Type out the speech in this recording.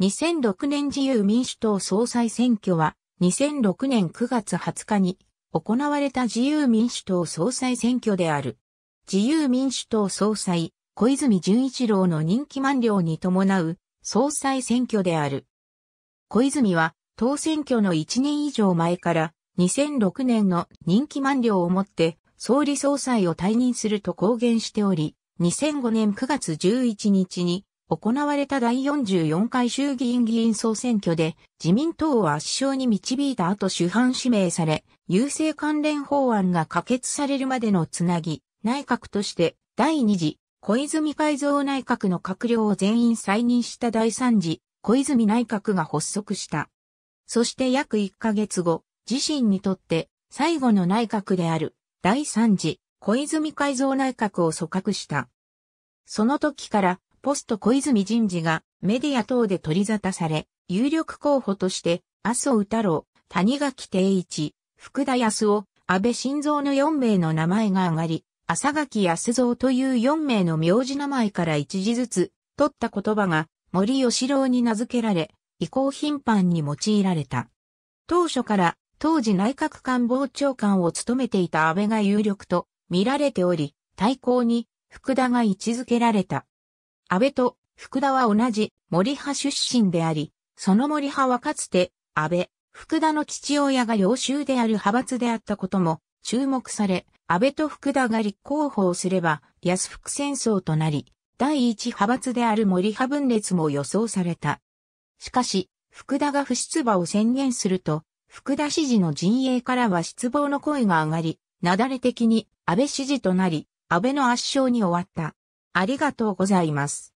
2006年自由民主党総裁選挙は、2006年9月20日に行われた自由民主党総裁選挙である。自由民主党総裁、小泉純一郎の任期満了に伴う総裁選挙である。小泉は、当選挙の1年以上前から2006年の任期満了をもって総理総裁を退任すると公言しており、2005年9月11日に行われた第44回衆議院議員総選挙で自民党を圧勝に導いた後主犯指名され、郵政関連法案が可決されるまでのつなぎ、内閣として第2次小泉改造内閣の閣僚を全員再任した第3次小泉内閣が発足した。そして約1ヶ月後、自身にとって最後の内閣である第3次小泉改造内閣を組閣した。その時からポスト小泉人事がメディア等で取り沙汰され、有力候補として、麻生太郎、谷垣定一、福田康夫、安倍晋三の4名の名前が上がり、朝垣康三という4名の名字名前から一字ずつ取った言葉が森吉郎に名付けられ、移行頻繁に用いられた。当初から当時内閣官房長官を務めていた安倍が有力と見られており、対抗に福田が位置づけられた。安倍と福田は同じ森派出身であり、その森派はかつて安倍、福田の父親が領収である派閥であったことも注目され、安倍と福田が立候補をすれば安福戦争となり、第一派閥である森派分裂も予想された。しかし、福田が不出馬を宣言すると、福田支持の陣営からは失望の声が上がり、なだれ的に安倍支持となり、安倍の圧勝に終わった。ありがとうございます。